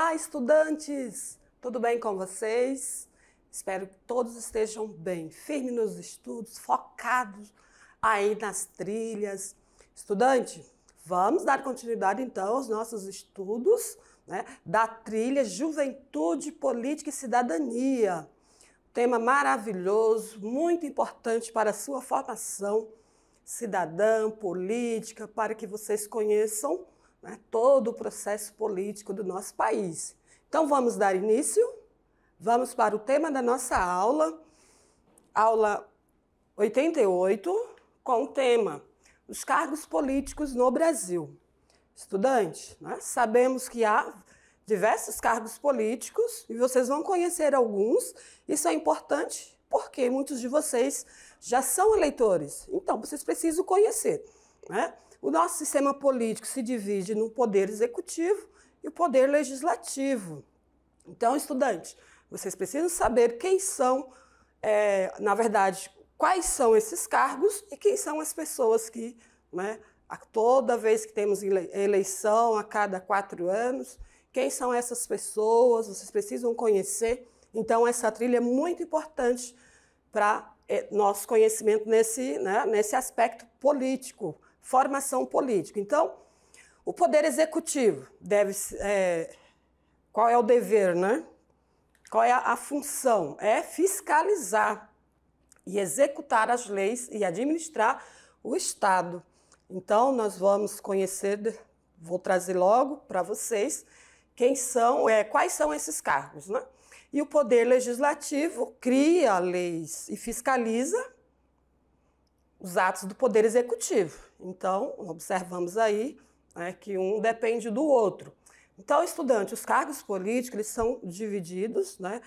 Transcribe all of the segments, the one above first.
Olá, estudantes! Tudo bem com vocês? Espero que todos estejam bem, firmes nos estudos, focados aí nas trilhas. Estudante, vamos dar continuidade então aos nossos estudos né, da trilha Juventude, Política e Cidadania. Tema maravilhoso, muito importante para a sua formação cidadã, política, para que vocês conheçam né, todo o processo político do nosso país. Então, vamos dar início, vamos para o tema da nossa aula, aula 88, com o tema Os cargos políticos no Brasil. Estudante, né, sabemos que há diversos cargos políticos e vocês vão conhecer alguns. Isso é importante porque muitos de vocês já são eleitores, então vocês precisam conhecer. Né? o nosso sistema político se divide no poder executivo e o poder legislativo. Então, estudante, vocês precisam saber quem são, é, na verdade, quais são esses cargos e quem são as pessoas que, né, a, toda vez que temos eleição, a cada quatro anos, quem são essas pessoas, vocês precisam conhecer. Então, essa trilha é muito importante para é, nosso conhecimento nesse, né, nesse aspecto político formação política. Então, o poder executivo deve. É, qual é o dever, né? Qual é a função? É fiscalizar e executar as leis e administrar o Estado. Então, nós vamos conhecer, vou trazer logo para vocês quem são, é, quais são esses cargos, né? E o poder legislativo cria leis e fiscaliza os atos do Poder Executivo. Então, observamos aí né, que um depende do outro. Então, estudante, os cargos políticos eles são divididos né,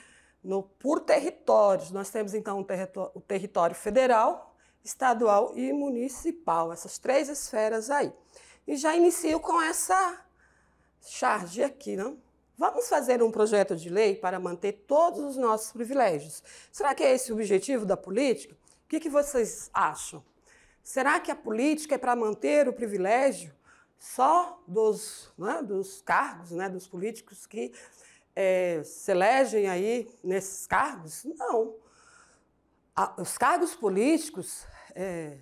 no, por territórios. Nós temos, então, o, território, o território federal, estadual e municipal, essas três esferas aí. E já inicio com essa charge aqui, né? Vamos fazer um projeto de lei para manter todos os nossos privilégios. Será que é esse o objetivo da política? que, que vocês acham? Será que a política é para manter o privilégio só dos, né, dos cargos, né, dos políticos que é, se elegem aí nesses cargos? Não. A, os cargos políticos é,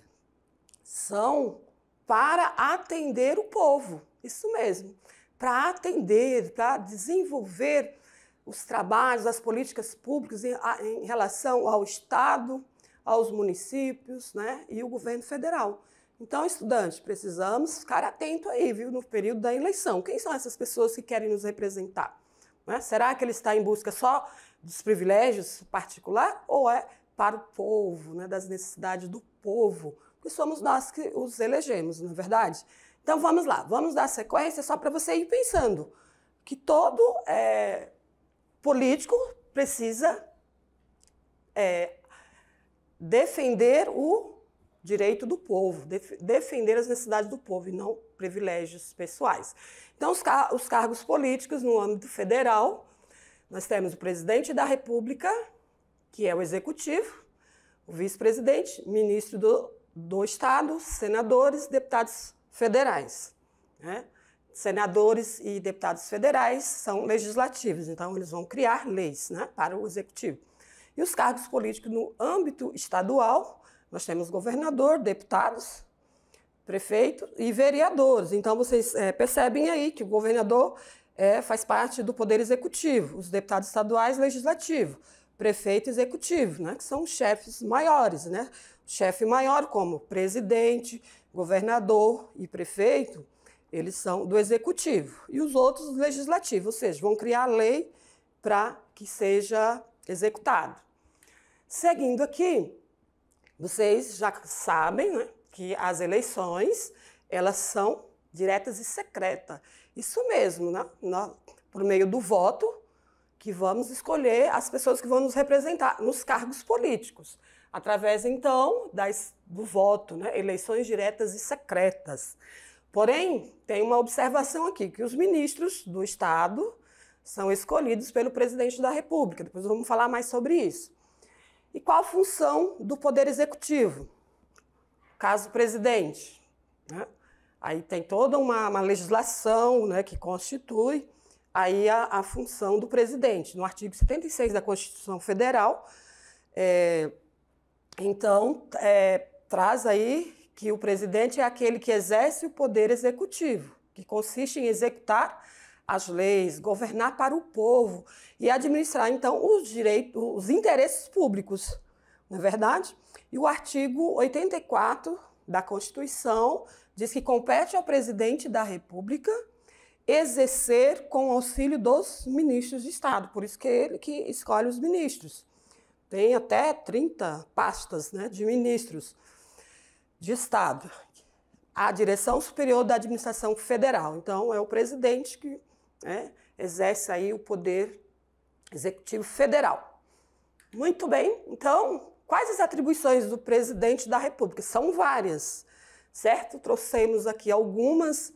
são para atender o povo, isso mesmo, para atender, para desenvolver os trabalhos, as políticas públicas em, em relação ao Estado, aos municípios né, e o governo federal. Então, estudante, precisamos ficar atento aí, viu, no período da eleição. Quem são essas pessoas que querem nos representar? Né? Será que ele está em busca só dos privilégios particular ou é para o povo, né, das necessidades do povo? Porque somos nós que os elegemos, não é verdade? Então vamos lá, vamos dar sequência só para você ir pensando que todo é, político precisa é, defender o direito do povo, def defender as necessidades do povo e não privilégios pessoais. Então, os, car os cargos políticos no âmbito federal, nós temos o presidente da República, que é o executivo, o vice-presidente, ministro do, do Estado, senadores, deputados federais. Né? Senadores e deputados federais são legislativos, então eles vão criar leis né, para o executivo. E os cargos políticos no âmbito estadual, nós temos governador, deputados, prefeito e vereadores. Então, vocês é, percebem aí que o governador é, faz parte do Poder Executivo, os deputados estaduais, legislativo, prefeito executivo, né, que são os chefes maiores. Né? Chefe maior, como presidente, governador e prefeito, eles são do executivo. E os outros, legislativos, legislativo, ou seja, vão criar lei para que seja executado. Seguindo aqui, vocês já sabem né, que as eleições elas são diretas e secretas. Isso mesmo, né? por meio do voto, que vamos escolher as pessoas que vão nos representar nos cargos políticos, através então das, do voto, né? eleições diretas e secretas. Porém, tem uma observação aqui, que os ministros do Estado são escolhidos pelo presidente da República. Depois vamos falar mais sobre isso. E qual a função do Poder Executivo? Caso presidente. Né? Aí tem toda uma, uma legislação né, que constitui aí a, a, função do presidente. No artigo 76 da Constituição Federal, é, então, é, traz aí que o presidente é aquele que exerce o poder executivo, que consiste em executar as leis, governar para o povo e administrar, então, os direitos, os interesses públicos, não é verdade? E o artigo 84 da Constituição diz que compete ao presidente da República exercer com auxílio dos ministros de Estado, por isso que ele que escolhe os ministros. Tem até 30 pastas né, de ministros de Estado. A Direção Superior da Administração Federal. Então, é o presidente que né, exerce aí o poder executivo federal. Muito bem, então, quais as atribuições do presidente da República? São várias, certo? Trouxemos aqui algumas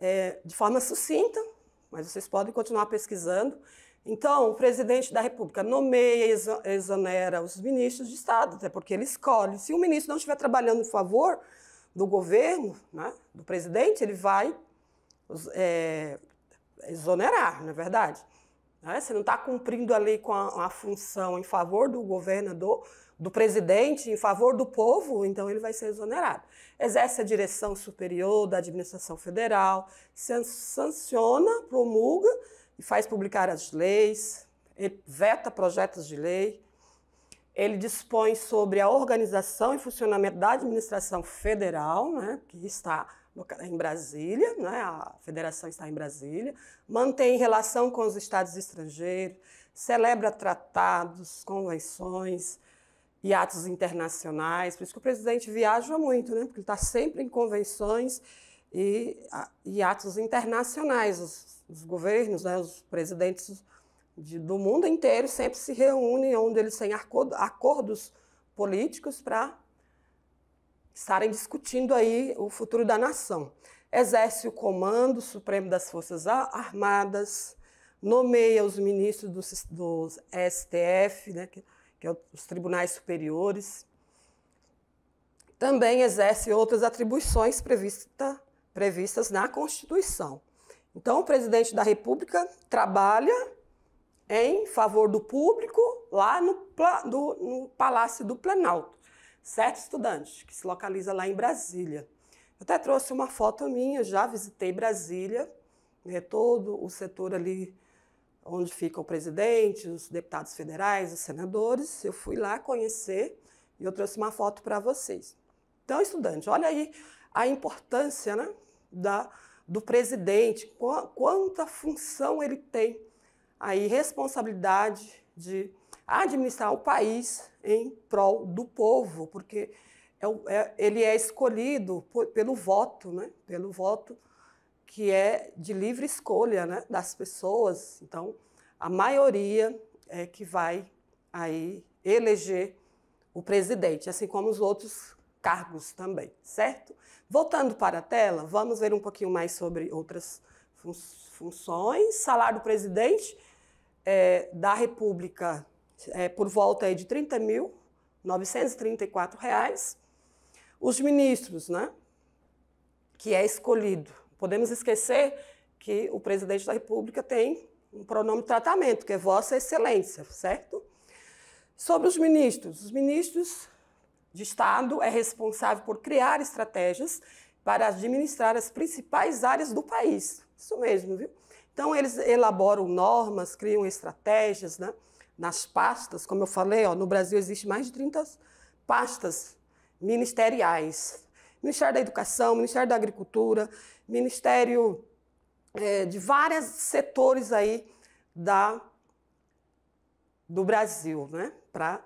é, de forma sucinta, mas vocês podem continuar pesquisando. Então, o presidente da República nomeia e exonera os ministros de Estado, até porque ele escolhe. Se o ministro não estiver trabalhando em favor do governo, né, do presidente, ele vai é, exonerar, na é verdade. se né? Você não está cumprindo a lei com a, a, função em favor do governador, do presidente, em favor do povo, então ele vai ser exonerado. Exerce a direção superior da administração federal, sanciona, promulga e faz publicar as leis, veta projetos de lei. Ele dispõe sobre a organização e funcionamento da administração federal, né, que está no, em Brasília, né? a federação está em Brasília, mantém relação com os estados estrangeiros, celebra tratados, convenções e atos internacionais. Por isso que o presidente viaja muito, né? porque ele está sempre em convenções e, e atos internacionais. Os, os governos, né? os presidentes de, do mundo inteiro sempre se reúnem, onde eles têm acordos políticos para estarem discutindo aí o futuro da nação. Exerce o comando supremo das Forças Armadas, nomeia os ministros dos, STF, né, que, que é os tribunais superiores. Também exerce outras atribuições prevista, previstas na Constituição. Então, o presidente da República trabalha em favor do público lá no, no Palácio do Planalto sete estudantes, que se localiza lá em Brasília. Eu até trouxe uma foto minha, já visitei Brasília, né, todo o setor ali onde fica o presidente, os deputados federais, os senadores. Eu fui lá conhecer e eu trouxe uma foto para vocês. Então, estudante, olha aí a importância né, da, do presidente, quanta função ele tem aí, responsabilidade de administrar o país em prol do povo, porque é, é, ele é escolhido por, pelo voto, né? pelo voto que é de livre escolha né? das pessoas. Então, a maioria é que vai aí eleger o presidente, assim como os outros cargos também, certo? Voltando para a tela, vamos ver um pouquinho mais sobre outras funções. Salário do presidente é, da República é, por volta aí de R$ mil, reais. Os ministros, né, que é escolhido. Podemos esquecer que o presidente da República tem um pronome de tratamento, que é Vossa Excelência, certo? Sobre os ministros, os ministros de Estado é responsável por criar estratégias para administrar as principais áreas do país. Isso mesmo, viu? Então, eles elaboram normas, criam estratégias, né? nas pastas, como eu falei, ó, no Brasil existe mais de 30 pastas ministeriais. Ministério da Educação, Ministério da Agricultura, Ministério é, de vários setores aí da, do Brasil, né? Pra,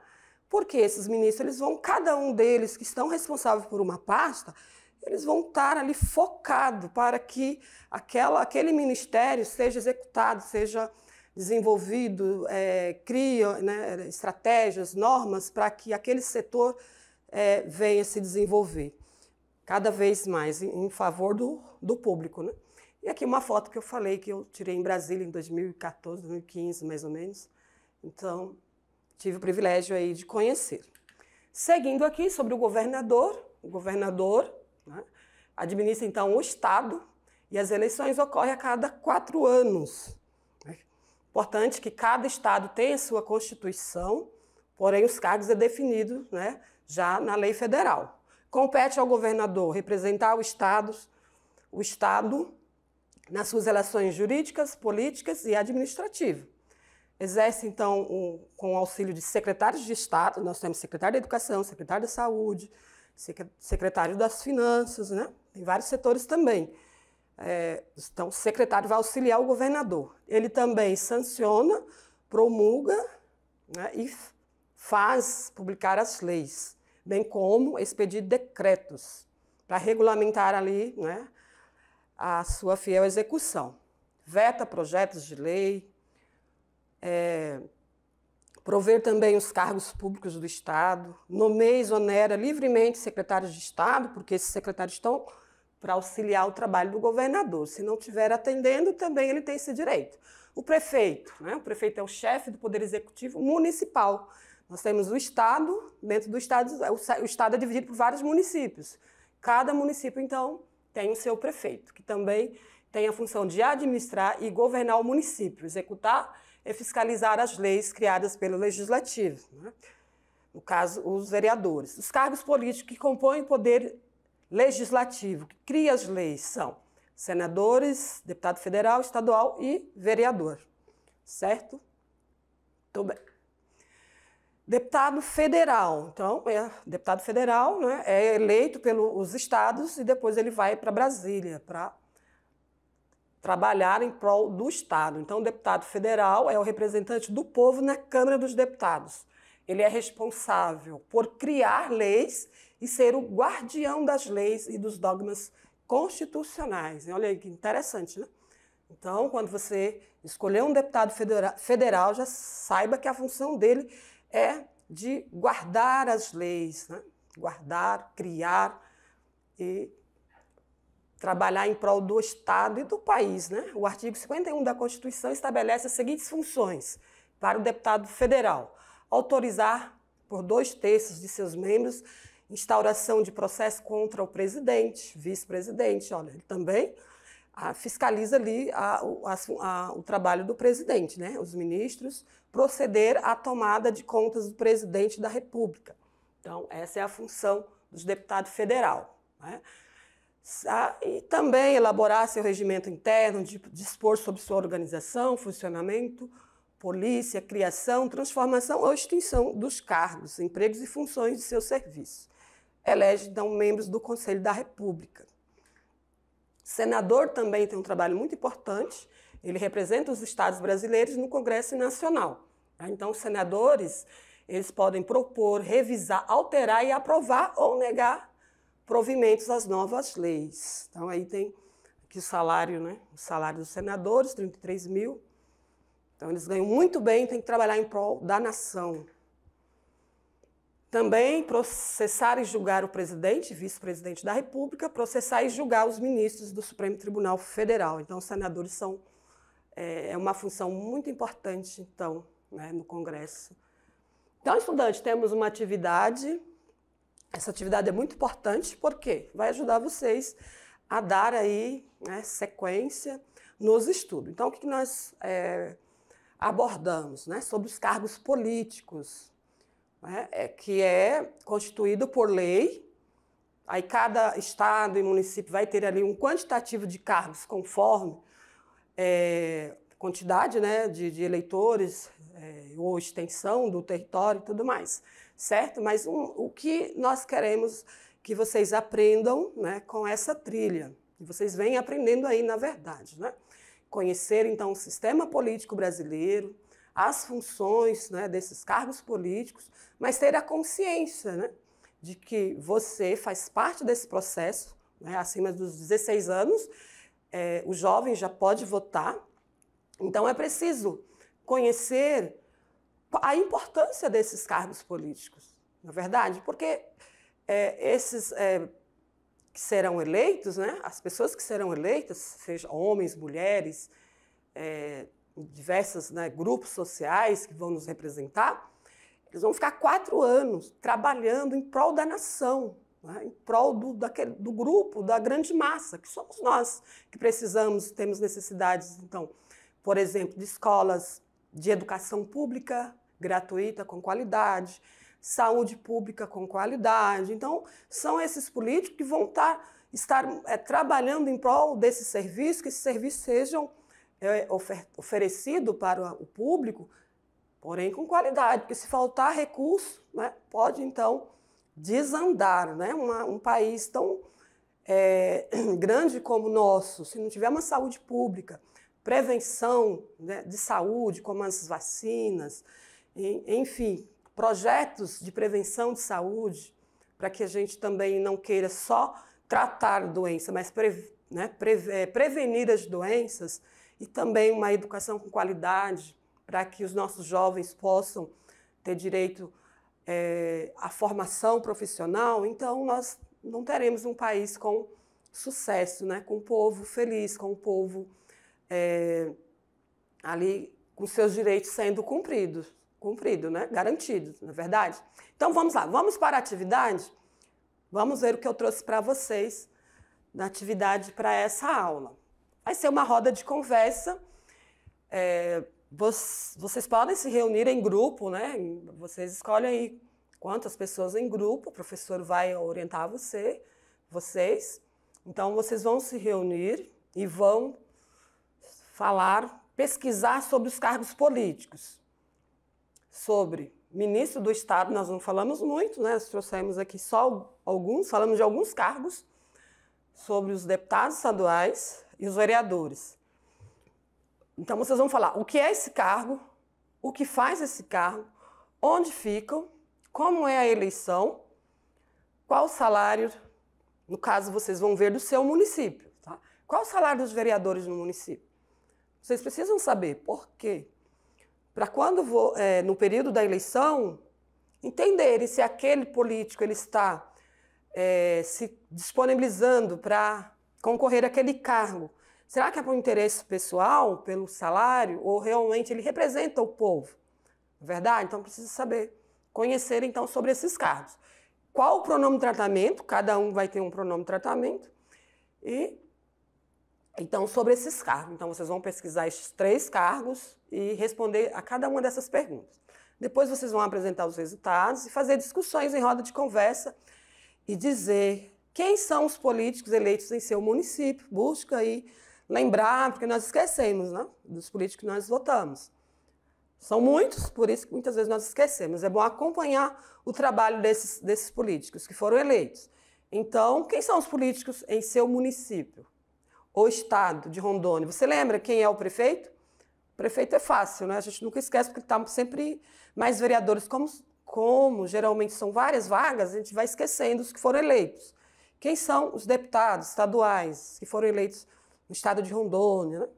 porque esses ministros, eles vão, cada um deles que estão responsáveis por uma pasta, eles vão estar ali focado para que aquela, aquele ministério seja executado, seja desenvolvido, é, cria né, estratégias, normas para que aquele setor é, venha se desenvolver cada vez mais em, em favor do, do público. Né? E aqui uma foto que eu falei que eu tirei em Brasília em 2014, 2015, mais ou menos. Então, tive o privilégio aí de conhecer. Seguindo aqui sobre o governador, o governador né, administra então o Estado e as eleições ocorrem a cada quatro anos. Importante que cada estado tenha sua constituição, porém os cargos é definido né, já na lei federal. Compete ao governador representar o estado, o estado nas suas relações jurídicas, políticas e administrativas. Exerce, então, um, com o auxílio de secretários de Estado, nós temos secretário da Educação, secretário da Saúde, secretário das Finanças, né? em vários setores também. É, então, o secretário vai auxiliar o governador. Ele também sanciona, promulga né, e faz publicar as leis, bem como expedir decretos para regulamentar ali né, a sua fiel execução. Veta projetos de lei, é, prover também os cargos públicos do Estado, nomeia e exonera livremente secretários de Estado, porque esses secretários estão para auxiliar o trabalho do governador. Se não estiver atendendo, também ele tem esse direito. O prefeito, né? o prefeito é o chefe do Poder Executivo Municipal. Nós temos o Estado, dentro do Estado, o Estado é dividido por vários municípios. Cada município, então, tem o seu prefeito, que também tem a função de administrar e governar o município, executar e fiscalizar as leis criadas pelo Legislativo. Né? No caso, os vereadores. Os cargos políticos que compõem o Poder legislativo, que cria as leis, são senadores, deputado federal, estadual e vereador. Certo? Tudo bem. Deputado federal. Então, é, deputado federal né, é eleito pelos estados e depois ele vai para Brasília para trabalhar em prol do Estado. Então, deputado federal é o representante do povo na Câmara dos Deputados ele é responsável por criar leis e ser o guardião das leis e dos dogmas constitucionais. Olha aí que interessante, né? Então, quando você escolher um deputado federal, já saiba que a função dele é de guardar as leis, né? guardar, criar e trabalhar em prol do Estado e do país. Né? O artigo 51 da Constituição estabelece as seguintes funções para o deputado federal: autorizar, por dois terços de seus membros, instauração de processo contra o presidente, vice-presidente. Olha, ele também ah, fiscaliza ali a, a, o trabalho do presidente, né? os ministros, proceder à tomada de contas do presidente da República. Então, essa é a função dos deputados federal. Né? E também elaborar seu regimento interno, de, dispor sobre sua organização, funcionamento, polícia, criação, transformação ou extinção dos cargos, empregos e funções de seu serviço. Elege, então, membros do Conselho da República. Senador também tem um trabalho muito importante, ele representa os estados brasileiros no Congresso Nacional. Tá? Então, os senadores, eles podem propor, revisar, alterar e aprovar ou negar provimentos às novas leis. Então, aí tem aqui o salário, né? O salário dos senadores, 33 mil então, eles ganham muito bem, tem que trabalhar em prol da nação. Também processar e julgar o presidente, vice-presidente da República, processar e julgar os ministros do Supremo Tribunal Federal. Então, os senadores são é, é uma função muito importante, então, né, no Congresso. Então, estudante, temos uma atividade. Essa atividade é muito importante porque vai ajudar vocês a dar aí né, sequência nos estudos. Então, o que nós é, abordamos, né, sobre os cargos políticos, né, é, que é constituído por lei. Aí cada estado e município vai ter ali um quantitativo de cargos conforme é, quantidade né, de, de eleitores é, ou extensão do território e tudo mais, certo? Mas um, o que nós queremos que vocês aprendam né, com essa trilha, e vocês vêm aprendendo aí, na verdade, né? conhecer então o sistema político brasileiro, as funções né, desses cargos políticos, mas ter a consciência né, de que você faz parte desse processo, né, acima dos 16 anos, é, o jovem já pode votar. Então é preciso conhecer a importância desses cargos políticos, na é verdade, porque é, esses é, que serão eleitos, né? as pessoas que serão eleitas, sejam homens, mulheres, é, diversos né, grupos sociais que vão nos representar, eles vão ficar quatro anos trabalhando em prol da nação, né? em prol do, daquele, do grupo, da grande massa, que somos nós que precisamos, temos necessidades, então, por exemplo, de escolas de educação pública, gratuita, com qualidade, saúde pública com qualidade. Então, são esses políticos que vão tá, estar é, trabalhando em prol desse serviço, que esses serviços sejam é, ofer, oferecido para o público, porém com qualidade, porque se faltar recurso, né, pode então desandar. Né? Uma, um país tão é, grande como o nosso, se não tiver uma saúde pública, prevenção né, de saúde, como as vacinas, enfim, projetos de prevenção de saúde, para que a gente também não queira só tratar doenças, doença, mas pre, né, pre, é, prevenir as doenças e também uma educação com qualidade, para que os nossos jovens possam ter direito é, à formação profissional. Então, nós não teremos um país com sucesso, né? com um povo feliz, com um povo é, ali com seus direitos sendo cumpridos. Cumprido, né? Garantido, na é verdade? Então vamos lá, vamos para a atividade? Vamos ver o que eu trouxe para vocês na atividade para essa aula. Vai ser uma roda de conversa. É, vocês podem se reunir em grupo, né? Vocês escolhem aí quantas pessoas em grupo, o professor vai orientar você, vocês. Então vocês vão se reunir e vão falar, pesquisar sobre os cargos políticos sobre ministro do Estado, nós não falamos muito, né? Nós trouxemos aqui só alguns, falamos de alguns cargos, sobre os deputados estaduais e os vereadores. Então vocês vão falar o que é esse cargo, o que faz esse cargo, onde ficam, como é a eleição, qual o salário, no caso vocês vão ver do seu município, tá? Qual o salário dos vereadores no município? Vocês precisam saber por quê? para quando vou, é, no período da eleição entenderem se aquele político ele está é, se disponibilizando para concorrer àquele cargo. Será que é por interesse pessoal, pelo salário, ou realmente ele representa o povo? É verdade? Então precisa saber, conhecer então sobre esses cargos. Qual o pronome tratamento? Cada um vai ter um pronome tratamento. E então, sobre esses cargos. Então, vocês vão pesquisar esses três cargos e responder a cada uma dessas perguntas. Depois, vocês vão apresentar os resultados e fazer discussões em roda de conversa e dizer quem são os políticos eleitos em seu município. Busca aí lembrar, porque nós esquecemos né, dos políticos que nós votamos. São muitos, por isso que muitas vezes nós esquecemos. É bom acompanhar o trabalho desses, desses políticos que foram eleitos. Então, quem são os políticos em seu município? ou estado de Rondônia. Você lembra quem é o prefeito? O prefeito é fácil, né? A gente nunca esquece, porque estamos tá sempre mais vereadores. Como, como geralmente são várias vagas, a gente vai esquecendo os que foram eleitos. Quem são os deputados estaduais que foram eleitos no estado de Rondônia, né?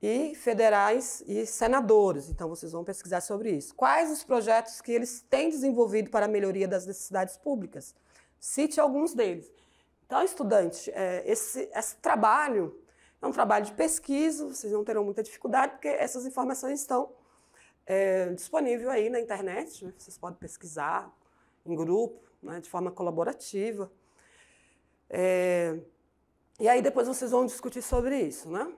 E federais e senadores. Então, vocês vão pesquisar sobre isso. Quais os projetos que eles têm desenvolvido para a melhoria das necessidades públicas? Cite alguns deles. Então, estudante, é, esse, esse trabalho é um trabalho de pesquisa, vocês não terão muita dificuldade, porque essas informações estão é, disponíveis aí na internet, né? vocês podem pesquisar em grupo, né? de forma colaborativa. É, e aí depois vocês vão discutir sobre isso, né?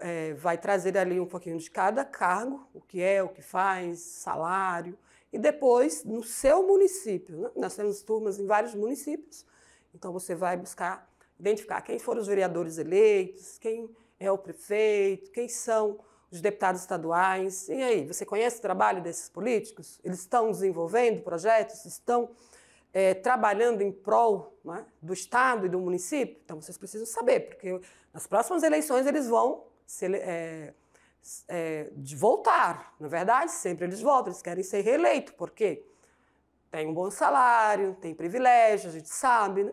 É, vai trazer ali um pouquinho de cada cargo, o que é, o que faz, salário, e depois no seu município. Né? Nós temos turmas em vários municípios, então você vai buscar identificar quem foram os vereadores eleitos, quem é o prefeito, quem são os deputados estaduais. E aí, você conhece o trabalho desses políticos? Eles estão desenvolvendo projetos? Estão é, trabalhando em prol né, do Estado e do município? Então, vocês precisam saber, porque nas próximas eleições eles vão se, eh, eh, é, voltar. Na verdade, sempre eles voltam, eles querem ser reeleitos, porque tem um bom salário, tem privilégios, a gente sabe. Né?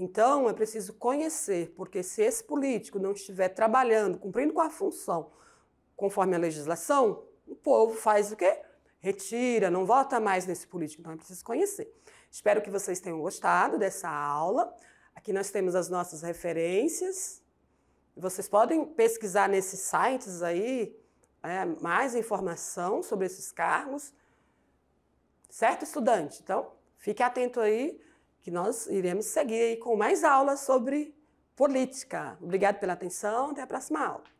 Então, é preciso conhecer, porque se esse político não estiver trabalhando, cumprindo com a função, conforme a legislação, o povo faz o quê? Retira, não vota mais nesse político. Então, é preciso conhecer. Espero que vocês tenham gostado dessa aula. Aqui nós temos as nossas referências. Vocês podem pesquisar nesses sites aí é, mais informação sobre esses cargos. Certo, estudante? Então, fique atento aí que nós iremos seguir com mais aulas sobre política. Obrigado pela atenção, até a próxima aula.